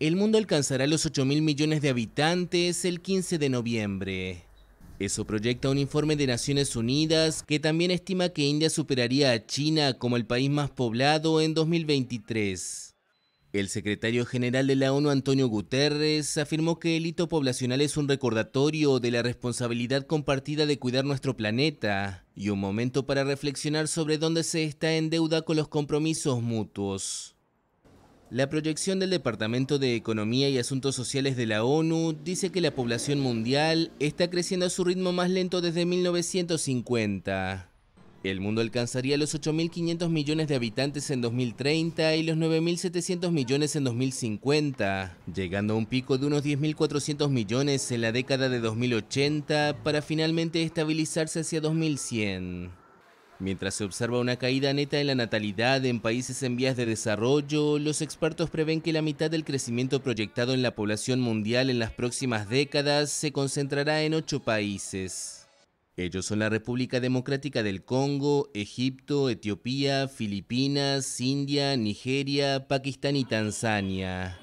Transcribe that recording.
El mundo alcanzará los 8 mil millones de habitantes el 15 de noviembre. Eso proyecta un informe de Naciones Unidas que también estima que India superaría a China como el país más poblado en 2023. El secretario general de la ONU, Antonio Guterres, afirmó que el hito poblacional es un recordatorio de la responsabilidad compartida de cuidar nuestro planeta y un momento para reflexionar sobre dónde se está en deuda con los compromisos mutuos. La proyección del Departamento de Economía y Asuntos Sociales de la ONU dice que la población mundial está creciendo a su ritmo más lento desde 1950. El mundo alcanzaría los 8.500 millones de habitantes en 2030 y los 9.700 millones en 2050, llegando a un pico de unos 10.400 millones en la década de 2080 para finalmente estabilizarse hacia 2100. Mientras se observa una caída neta en la natalidad en países en vías de desarrollo, los expertos prevén que la mitad del crecimiento proyectado en la población mundial en las próximas décadas se concentrará en ocho países. Ellos son la República Democrática del Congo, Egipto, Etiopía, Filipinas, India, Nigeria, Pakistán y Tanzania.